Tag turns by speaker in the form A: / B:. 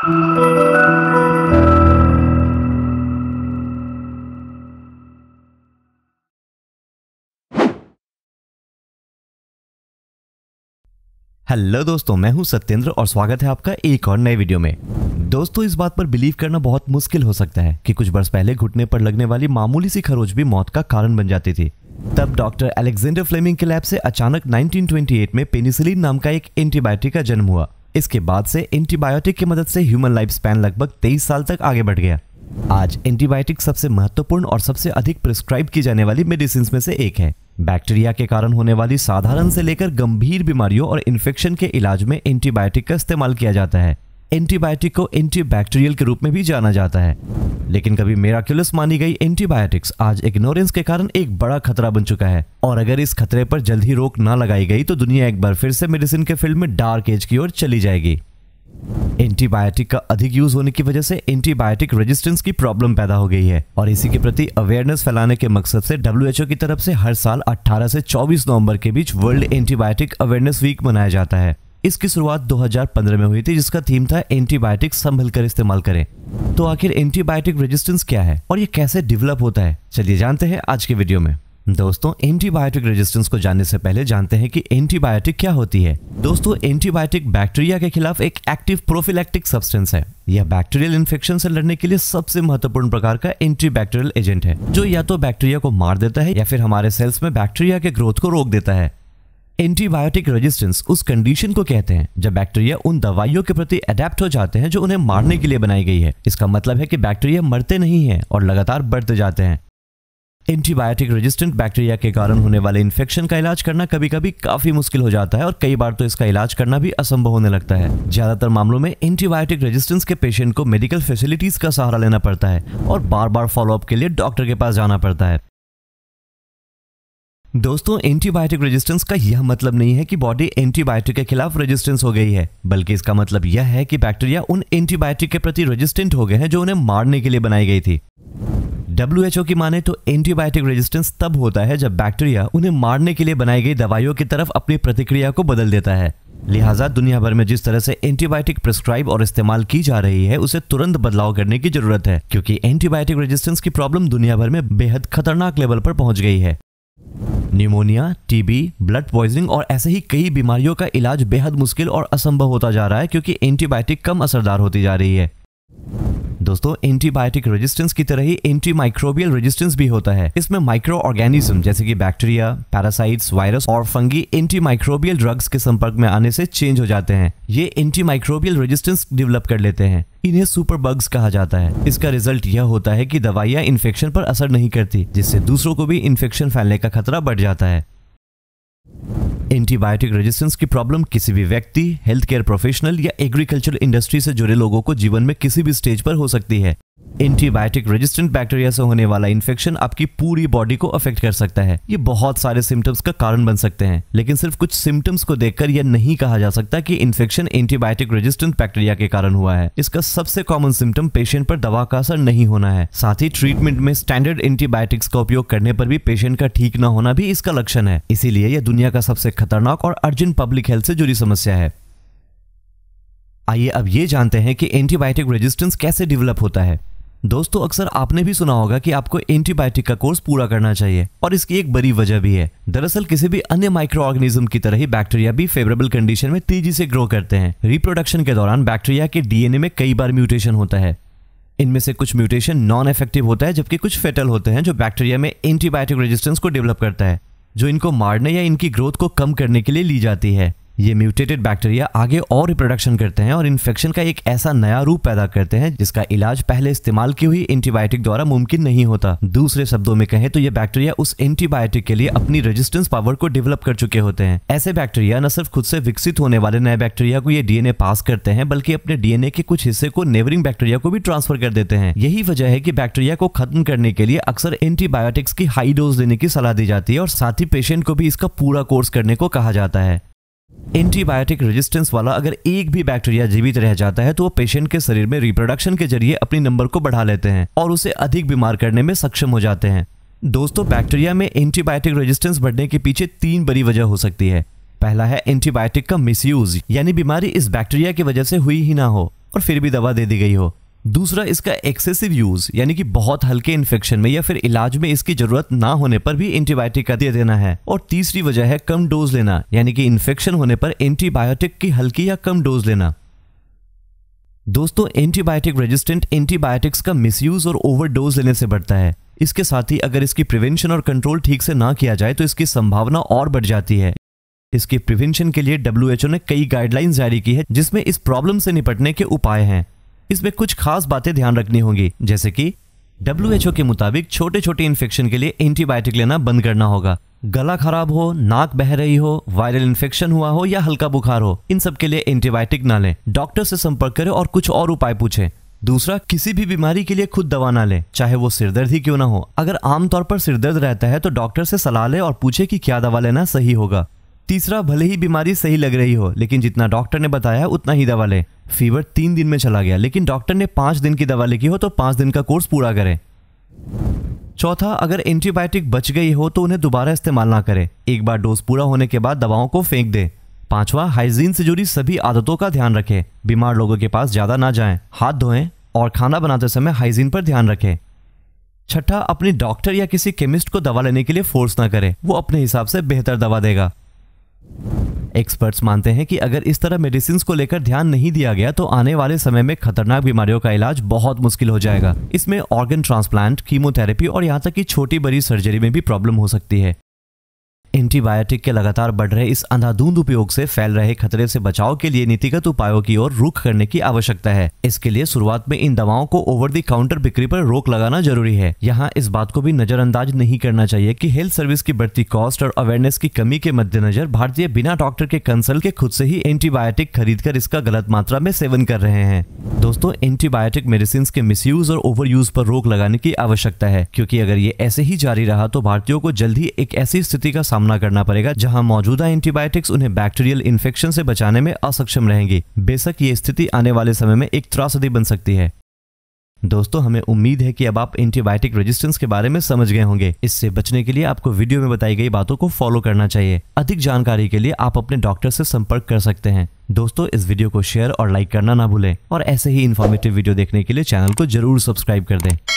A: hello दोस्तों मैं हूं सत्येंद्र और स्वागत है आपका एक और नए वीडियो में दोस्तों इस बात पर बिलीव करना बहुत मुश्किल हो सकता है कि कुछ वर्ष पहले घुटने पर लगने वाली मामूली सी खरोज भी मौत का कारण बन जाती थी तब डॉक्टर अलेक्जेंडर फ्लेमिंग के लैब से अचानक 1928 में पेनिसिलिन नाम का एक एंटीबायोटिक का जन्म हुआ इसके बाद से एंटीबायोटिक की मदद से ह्यूमन लाइफ स्पैन लगभग तेईस साल तक आगे बढ़ गया आज एंटीबायोटिक सबसे महत्वपूर्ण और सबसे अधिक प्रिस्क्राइब की जाने वाली मेडिसिन में से एक है बैक्टीरिया के कारण होने वाली साधारण से लेकर गंभीर बीमारियों और इन्फेक्शन के इलाज में एंटीबायोटिक का इस्तेमाल किया जाता है एंटीबायोटिक को एंटीबैक्टीरियल के रूप में भी जाना जाता है लेकिन कभी मेराक्यूलस मानी गई एंटीबायोटिक्स आज इग्नोरेंस के कारण एक बड़ा खतरा बन चुका है और अगर इस खतरे पर जल्द ही रोक ना लगाई गई तो दुनिया एक बार फिर से मेडिसिन के फील्ड में डार्क एज की ओर चली जाएगी एंटीबायोटिक का अधिक यूज होने की वजह से एंटीबायोटिक रेजिस्टेंस की प्रॉब्लम पैदा हो गई है और इसी के प्रति अवेयरनेस फैलाने के मकसद से डब्ल्यू की तरफ से हर साल 18 से 24 नवंबर के बीच वर्ल्ड एंटीबायोटिक अवेयरनेस वीक मनाया जाता है इसकी शुरुआत 2015 में हुई थी जिसका थीम था एंटीबायोटिक संभल कर इस्तेमाल करें तो आखिर एंटीबायोटिक रेजिस्टेंस क्या है और ये कैसे डेवलप होता है चलिए जानते हैं आज के वीडियो में दोस्तों एंटीबायोटिक रेजिस्टेंस को जानने से पहले जानते हैं कि एंटीबायोटिक क्या होती है दोस्तों एंटीबायोटिक बैक्टीरिया के खिलाफ एक एक्टिव प्रोफिलैक्टिक सब्सटेंस है यह बैक्टीरियल इन्फेक्शन से लड़ने के लिए सबसे महत्वपूर्ण प्रकार का एंटीबैक्टीरियल एजेंट है जो या तो बैक्टीरिया को मार देता है या फिर हमारे सेल्स में बैक्टीरिया के ग्रोथ को रोक देता है एंटीबायोटिक रेजिस्टेंस उस कंडीशन को कहते हैं जब बैक्टीरिया उन दवाइयों के प्रति अडेप्ट हो जाते हैं जो उन्हें मारने के लिए बनाई गई है इसका मतलब है कि बैक्टीरिया मरते नहीं है और लगातार बढ़ते जाते हैं एंटीबायोटिक रेजिस्टेंट बैक्टीरिया के कारण होने वाले इन्फेक्शन का इलाज करना कभी कभी काफी मुश्किल हो जाता है और कई बार तो इसका इलाज करना भी असंभव होने लगता है ज्यादातर मामलों में एंटीबायोटिक रेजिस्टेंस के पेशेंट को मेडिकल फैसिलिटीज का सहारा लेना पड़ता है और बार बार फॉलोअप के लिए डॉक्टर के पास जाना पड़ता है दोस्तों एंटीबायोटिक रेजिस्टेंस का यह मतलब नहीं है कि बॉडी एंटीबायोटिक के खिलाफ रेजिस्टेंस हो गई है बल्कि इसका मतलब यह है कि बैक्टीरिया उन एंटीबायोटिक के प्रति रेजिस्टेंट हो गए हैं जो उन्हें मारने के लिए बनाई गई थी डब्ल्यू की माने तो एंटीबायोटिक रेजिस्टेंस तब होता है जब बैक्टीरिया उन्हें मारने के लिए बनाई गई दवाइयों की तरफ अपनी प्रतिक्रिया को बदल देता है लिहाजा दुनिया भर में जिस तरह से एंटीबायोटिक प्रिस्क्राइब और इस्तेमाल की जा रही है उसे तुरंत बदलाव करने की जरूरत है क्योंकि एंटीबायोटिक रेजिस्टेंस की प्रॉब्लम दुनिया भर में बेहद खतरनाक लेवल पर पहुंच गई है न्यूमोनिया टीबी ब्लड पॉइजनिंग और ऐसे ही कई बीमारियों का इलाज बेहद मुश्किल और असंभव होता जा रहा है क्योंकि एंटीबायोटिक कम असरदार होती जा रही है दोस्तों एंटीबायोटिक रेजिस्टेंस की तरह ही एंटी माइक्रोबियल रेजिस्टेंस भी होता है इसमें माइक्रो ऑर्गेनिज्म जैसे कि बैक्टीरिया पैरासाइट्स वायरस और फंगी एंटी माइक्रोबियल ड्रग्स के संपर्क में आने से चेंज हो जाते हैं ये एंटी माइक्रोबियल रेजिस्टेंस डेवलप कर लेते हैं इन्हें सुपर बग्स कहा जाता है इसका रिजल्ट यह होता है कि दवाइयाँ इन्फेक्शन पर असर नहीं करती जिससे दूसरों को भी इन्फेक्शन फैलने का खतरा बढ़ जाता है एंटीबायोटिक रेजिस्टेंस की प्रॉब्लम किसी भी व्यक्ति हेल्थ केयर प्रोफेशनल या एग्रीकल्चर इंडस्ट्री से जुड़े लोगों को जीवन में किसी भी स्टेज पर हो सकती है एंटीबायोटिक रेजिस्टेंट बैक्टीरिया से होने वाला इन्फेक्शन आपकी पूरी बॉडी को अफेक्ट कर सकता है ये बहुत सारे सिम्टम्स का कारण बन सकते हैं लेकिन सिर्फ कुछ सिम्टम्स को देखकर यह नहीं कहा जा सकता कि इन्फेक्शन एंटीबायोटिक रेजिस्टेंट बैक्टीरिया के कारण हुआ है इसका सबसे कॉमन सिम्टम पेशेंट पर दवा का असर नहीं होना है साथ ही ट्रीटमेंट में स्टैंडर्ड एंटीबायोटिक्स का उपयोग करने पर भी पेशेंट का ठीक न होना भी इसका लक्षण है इसीलिए यह दुनिया का सबसे खतरनाक और अर्जेंट पब्लिक हेल्थ से जुड़ी समस्या है आइए अब ये जानते हैं कि एंटीबायोटिक रेजिस्टेंस कैसे डेवलप होता है दोस्तों अक्सर आपने भी सुना होगा कि आपको एंटीबायोटिक का कोर्स पूरा करना चाहिए और इसकी एक बड़ी वजह भी है दरअसल किसी भी अन्य माइक्रो ऑर्गेनिज्म की तरह ही बैक्टीरिया भी फेवरेबल कंडीशन में तेजी से ग्रो करते हैं रिप्रोडक्शन के दौरान बैक्टीरिया के डीएनए में कई बार म्यूटेशन होता है इनमें से कुछ म्यूटेशन नॉन इफेक्टिव होता है जबकि कुछ फेटल होते हैं जो बैक्टीरिया में एंटीबायोटिक रेजिस्टेंस को डेवलप करता है जो इनको मारने या इनकी ग्रोथ को कम करने के लिए ली जाती है ये म्यूटेटेड बैक्टीरिया आगे और रिप्रोडक्शन करते हैं और इन्फेक्शन का एक ऐसा नया रूप पैदा करते हैं जिसका इलाज पहले इस्तेमाल की हुई एंटीबायोटिक द्वारा मुमकिन नहीं होता दूसरे शब्दों में कहें तो ये बैक्टीरिया उस एंटीबायोटिक के लिए अपनी रेजिस्टेंस पावर को डेवलप कर चुके होते हैं ऐसे बैक्टीरिया न सिर्फ खुद से विकसित होने वाले नए बैक्टीरिया को ये डीएनए पास करते हैं बल्कि अपने डीएनए के कुछ हिस्से को नेवरिंग बैक्टीरिया को भी ट्रांसफर कर देते हैं यही वजह है की बैक्टीरिया को खत्म करने के लिए अक्सर एंटीबायोटिक्स की हाई डोज देने की सलाह दी जाती है और साथ ही पेशेंट को भी इसका पूरा कोर्स करने को कहा जाता है एंटीबायोटिक रेजिस्टेंस वाला अगर एक भी बैक्टीरिया जीवित रह जाता है तो वो पेशेंट के शरीर में रिप्रोडक्शन के जरिए अपनी नंबर को बढ़ा लेते हैं और उसे अधिक बीमार करने में सक्षम हो जाते हैं दोस्तों बैक्टीरिया में एंटीबायोटिक रेजिस्टेंस बढ़ने के पीछे तीन बड़ी वजह हो सकती है पहला है एंटीबायोटिक का मिसयूज यानी बीमारी इस बैक्टीरिया की वजह से हुई ही ना हो और फिर भी दवा दे दी गई हो दूसरा इसका एक्सेसिव यूज़ यानी कि बहुत हल्के इन्फेक्शन में या फिर इलाज में इसकी ज़रूरत ना होने पर भी एंटीबायोटिक का दे देना है और तीसरी वजह है कम डोज लेना यानी कि इन्फेक्शन होने पर एंटीबायोटिक की हल्की या कम डोज लेना दोस्तों एंटीबायोटिक रेजिस्टेंट एंटीबायोटिक्स का मिसयूज और ओवरडोज लेने से बढ़ता है इसके साथ ही अगर इसकी प्रिवेंशन और कंट्रोल ठीक से ना किया जाए तो इसकी संभावना और बढ़ जाती है इसकी प्रिवेंशन के लिए डब्ल्यू ने कई गाइडलाइंस जारी की है जिसमें इस प्रॉब्लम से निपटने के उपाय हैं इसमें कुछ खास बातें ध्यान रखनी होंगी जैसे कि डब्ल्यू एच ओ के मुताबिक छोटे छोटे इन्फेक्शन के लिए एंटीबायोटिक लेना बंद करना होगा गला खराब हो नाक बह रही हो वायरल इन्फेक्शन हुआ हो या हल्का बुखार हो इन सब के लिए एंटीबायोटिक ना लें डॉक्टर से संपर्क करें और कुछ और उपाय पूछें दूसरा किसी भी बीमारी के लिए खुद दवा ना लें चाहे वो सिरदर्द ही क्यों ना हो अगर आमतौर पर सिरदर्द रहता है तो डॉक्टर से सलाह लें और पूछे कि क्या दवा लेना सही होगा तीसरा भले ही बीमारी सही लग रही हो लेकिन जितना डॉक्टर ने बताया है उतना ही दवा लें फीवर तीन दिन में चला गया लेकिन डॉक्टर ने पाँच दिन की दवा लिखी हो तो पाँच दिन का कोर्स पूरा करें चौथा अगर एंटीबायोटिक बच गई हो तो उन्हें दोबारा इस्तेमाल ना करें एक बार डोज पूरा होने के बाद दवाओं को फेंक दें पांचवा हाइजीन से जुड़ी सभी आदतों का ध्यान रखें बीमार लोगों के पास ज़्यादा ना जाएं, हाथ धोएं और खाना बनाते समय हाइजीन पर ध्यान रखें छठा अपने डॉक्टर या किसी केमिस्ट को दवा लेने के लिए फोर्स ना करें वो अपने हिसाब से बेहतर दवा देगा एक्सपर्ट्स मानते हैं कि अगर इस तरह मेडिसिन को लेकर ध्यान नहीं दिया गया तो आने वाले समय में खतरनाक बीमारियों का इलाज बहुत मुश्किल हो जाएगा इसमें ऑर्गन ट्रांसप्लांट कीमोथेरेपी और यहाँ तक की छोटी बड़ी सर्जरी में भी प्रॉब्लम हो सकती है एंटीबायोटिक के लगातार बढ़ रहे इस अंधाधुंध उपयोग से फैल रहे खतरे से बचाव के लिए नीतिगत उपायों की ओर रुख करने की आवश्यकता है इसके लिए शुरुआत में इन दवाओं को ओवर दी काउंटर बिक्री पर रोक लगाना जरूरी है यहाँ इस बात को भी नजरअंदाज नहीं करना चाहिए कि हेल्थ सर्विस की बढ़ती कॉस्ट और अवेयरनेस की कमी के मद्देनजर भारतीय बिना डॉक्टर के कंसल्ट के खुद से ही एंटीबायोटिक खरीद कर इसका गलत मात्रा में सेवन कर रहे हैं दोस्तों एंटीबायोटिक मेडिसिन के यूज और ओवर यूज पर रोक लगाने की आवश्यकता है क्यूँकी अगर ये ऐसे ही जारी रहा तो भारतीयों को जल्द ही एक ऐसी स्थिति का सामना करना पड़ेगा जहां मौजूदा एंटीबायोटिक्स उन्हें बैक्टीरियल इन्फेक्शन से बचाने में असक्षम रहेंगे बेशक ये स्थिति आने वाले समय में एक त्रासदी बन सकती है दोस्तों हमें उम्मीद है कि अब आप एंटीबायोटिक रेजिस्टेंस के बारे में समझ गए होंगे इससे बचने के लिए आपको वीडियो में बताई गई बातों को फॉलो करना चाहिए अधिक जानकारी के लिए आप अपने डॉक्टर से संपर्क कर सकते हैं दोस्तों इस वीडियो को शेयर और लाइक करना ना भूलें और ऐसे ही इन्फॉर्मेटिव वीडियो देखने के लिए चैनल को जरूर सब्सक्राइब कर दें